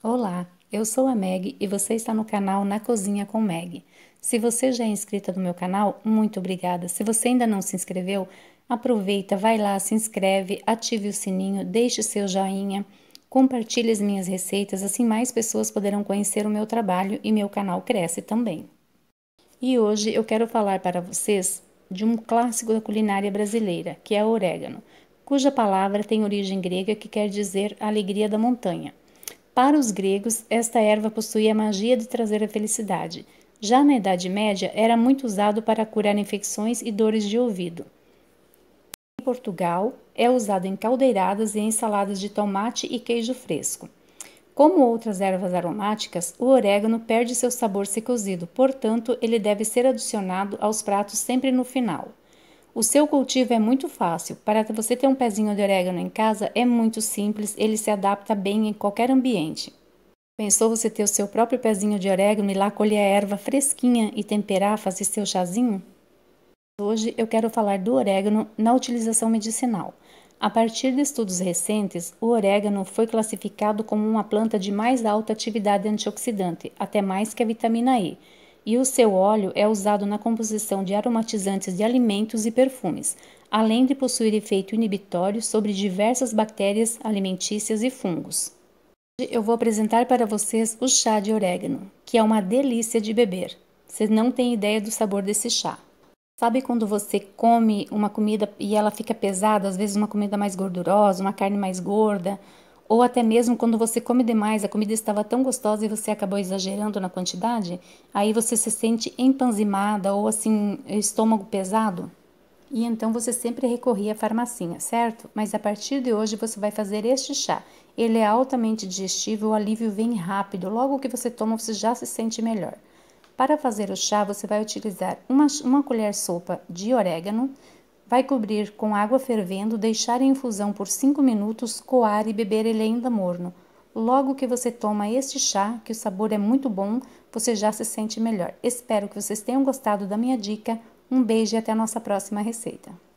Olá, eu sou a Meg e você está no canal Na Cozinha com Meg. Se você já é inscrita no meu canal, muito obrigada. Se você ainda não se inscreveu, aproveita, vai lá, se inscreve, ative o sininho, deixe seu joinha, compartilhe as minhas receitas, assim mais pessoas poderão conhecer o meu trabalho e meu canal cresce também. E hoje eu quero falar para vocês de um clássico da culinária brasileira, que é o orégano, cuja palavra tem origem grega que quer dizer alegria da montanha. Para os gregos, esta erva possuía a magia de trazer a felicidade. Já na Idade Média, era muito usado para curar infecções e dores de ouvido. Em Portugal, é usado em caldeiradas e em saladas de tomate e queijo fresco. Como outras ervas aromáticas, o orégano perde seu sabor se cozido, portanto, ele deve ser adicionado aos pratos sempre no final. O seu cultivo é muito fácil. Para você ter um pezinho de orégano em casa, é muito simples, ele se adapta bem em qualquer ambiente. Pensou você ter o seu próprio pezinho de orégano e lá colher a erva fresquinha e temperar, fazer seu chazinho? Hoje eu quero falar do orégano na utilização medicinal. A partir de estudos recentes, o orégano foi classificado como uma planta de mais alta atividade antioxidante, até mais que a vitamina E e o seu óleo é usado na composição de aromatizantes de alimentos e perfumes, além de possuir efeito inibitório sobre diversas bactérias alimentícias e fungos. Hoje eu vou apresentar para vocês o chá de orégano, que é uma delícia de beber. Vocês não têm ideia do sabor desse chá. Sabe quando você come uma comida e ela fica pesada, às vezes uma comida mais gordurosa, uma carne mais gorda, ou até mesmo quando você come demais, a comida estava tão gostosa e você acabou exagerando na quantidade, aí você se sente empanzimada ou assim, estômago pesado. E então você sempre recorria à farmacinha, certo? Mas a partir de hoje você vai fazer este chá. Ele é altamente digestivo, o alívio vem rápido. Logo que você toma, você já se sente melhor. Para fazer o chá, você vai utilizar uma, uma colher sopa de orégano, Vai cobrir com água fervendo, deixar em infusão por 5 minutos, coar e beber ele ainda morno. Logo que você toma este chá, que o sabor é muito bom, você já se sente melhor. Espero que vocês tenham gostado da minha dica. Um beijo e até a nossa próxima receita.